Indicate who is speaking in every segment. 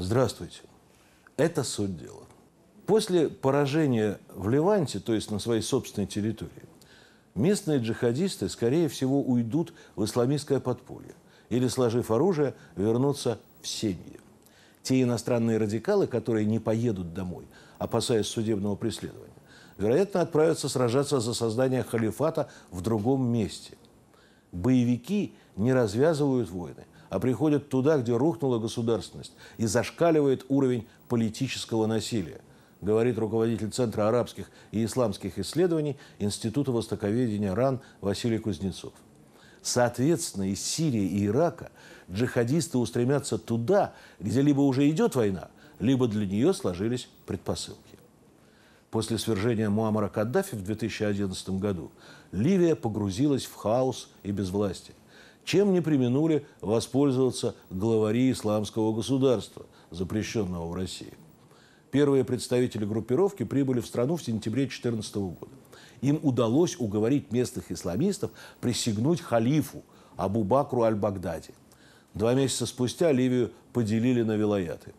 Speaker 1: Здравствуйте. Это суть дела. После поражения в Леванте, то есть на своей собственной территории, местные джихадисты, скорее всего, уйдут в исламистское подполье или, сложив оружие, вернутся в семьи. Те иностранные радикалы, которые не поедут домой, опасаясь судебного преследования, вероятно, отправятся сражаться за создание халифата в другом месте. Боевики не развязывают войны – а приходят туда, где рухнула государственность и зашкаливает уровень политического насилия, говорит руководитель Центра арабских и исламских исследований Института востоковедения РАН Василий Кузнецов. Соответственно, из Сирии и Ирака джихадисты устремятся туда, где либо уже идет война, либо для нее сложились предпосылки. После свержения Муаммара Каддафи в 2011 году Ливия погрузилась в хаос и безвластие чем не применули воспользоваться главари исламского государства, запрещенного в России. Первые представители группировки прибыли в страну в сентябре 2014 года. Им удалось уговорить местных исламистов присягнуть халифу Абу-Бакру аль-Багдади. Два месяца спустя Ливию поделили на вилаяты.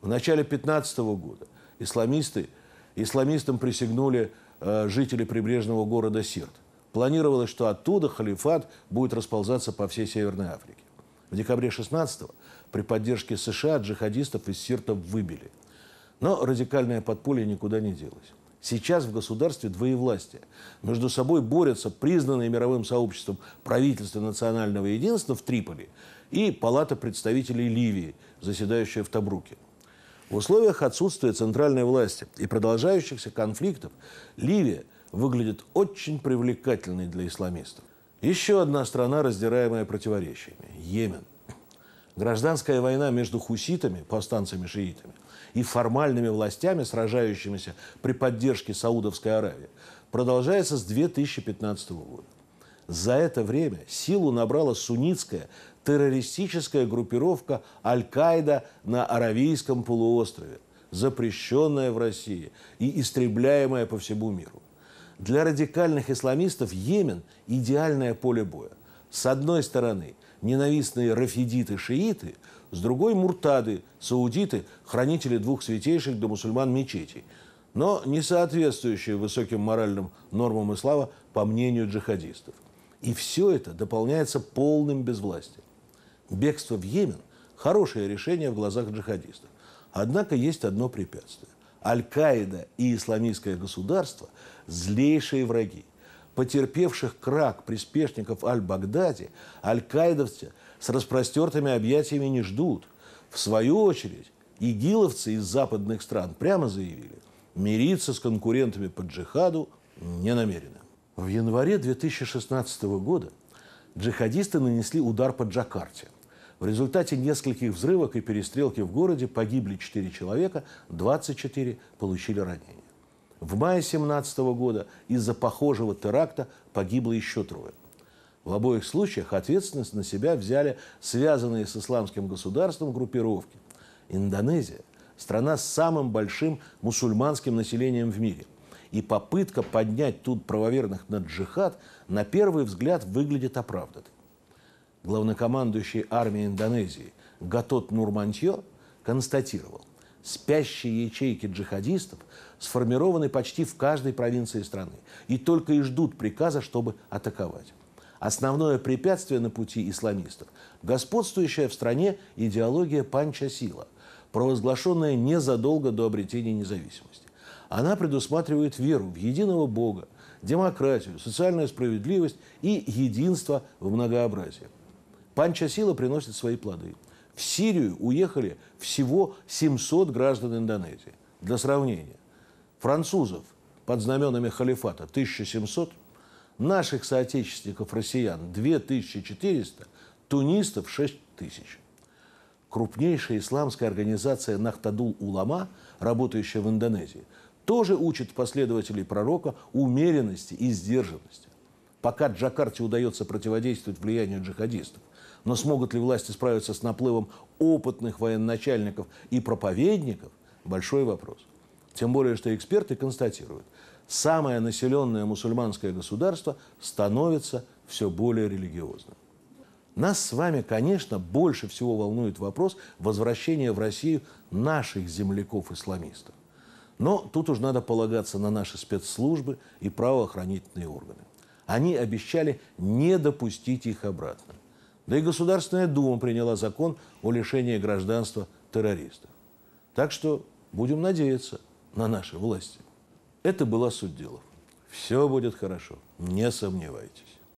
Speaker 1: В начале 2015 года исламисты, исламистам присягнули э, жители прибрежного города Сирт. Планировалось, что оттуда халифат будет расползаться по всей Северной Африке. В декабре 16-го при поддержке США джихадистов из Сирта выбили. Но радикальное подполье никуда не делось. Сейчас в государстве двоевластие. Между собой борются признанные мировым сообществом правительство национального единства в Триполи и Палата представителей Ливии, заседающая в Табруке. В условиях отсутствия центральной власти и продолжающихся конфликтов Ливия – выглядит очень привлекательной для исламистов. Еще одна страна, раздираемая противоречиями – Йемен. Гражданская война между хуситами, повстанцами-шиитами, и формальными властями, сражающимися при поддержке Саудовской Аравии, продолжается с 2015 года. За это время силу набрала суннитская террористическая группировка Аль-Каида на Аравийском полуострове, запрещенная в России и истребляемая по всему миру. Для радикальных исламистов Йемен – идеальное поле боя. С одной стороны, ненавистные рафидиты-шииты, с другой – муртады, саудиты, хранители двух святейших для мусульман мечетей, но не соответствующие высоким моральным нормам ислама, по мнению джихадистов. И все это дополняется полным безвластием. Бегство в Йемен – хорошее решение в глазах джихадистов. Однако есть одно препятствие. Аль-Каида и исламистское государство – злейшие враги. Потерпевших крак приспешников Аль-Багдади аль-каидовцы с распростертыми объятиями не ждут. В свою очередь, игиловцы из западных стран прямо заявили, мириться с конкурентами по джихаду не намерены. В январе 2016 года джихадисты нанесли удар по Джакарте – в результате нескольких взрывок и перестрелки в городе погибли 4 человека, 24 получили ранения. В мае 2017 года из-за похожего теракта погибло еще трое. В обоих случаях ответственность на себя взяли связанные с исламским государством группировки. Индонезия – страна с самым большим мусульманским населением в мире. И попытка поднять тут правоверных на джихад на первый взгляд выглядит оправданной главнокомандующий армией Индонезии Гатот Нурмантьо констатировал, спящие ячейки джихадистов сформированы почти в каждой провинции страны и только и ждут приказа, чтобы атаковать. Основное препятствие на пути исламистов – господствующая в стране идеология панча-сила, провозглашенная незадолго до обретения независимости. Она предусматривает веру в единого Бога, демократию, социальную справедливость и единство в многообразии – Панчасила приносит свои плоды. В Сирию уехали всего 700 граждан Индонезии. Для сравнения, французов под знаменами халифата 1700, наших соотечественников россиян 2400, тунистов 6000. Крупнейшая исламская организация Нахтадул Улама, работающая в Индонезии, тоже учит последователей пророка умеренности и сдержанности. Пока Джакарте удается противодействовать влиянию джихадистов но смогут ли власти справиться с наплывом опытных военачальников и проповедников – большой вопрос. Тем более, что эксперты констатируют, самое населенное мусульманское государство становится все более религиозным. Нас с вами, конечно, больше всего волнует вопрос возвращения в Россию наших земляков-исламистов. Но тут уж надо полагаться на наши спецслужбы и правоохранительные органы. Они обещали не допустить их обратно. Да и Государственная Дума приняла закон о лишении гражданства террористов. Так что будем надеяться на наши власти. Это была суть делов. Все будет хорошо, не сомневайтесь.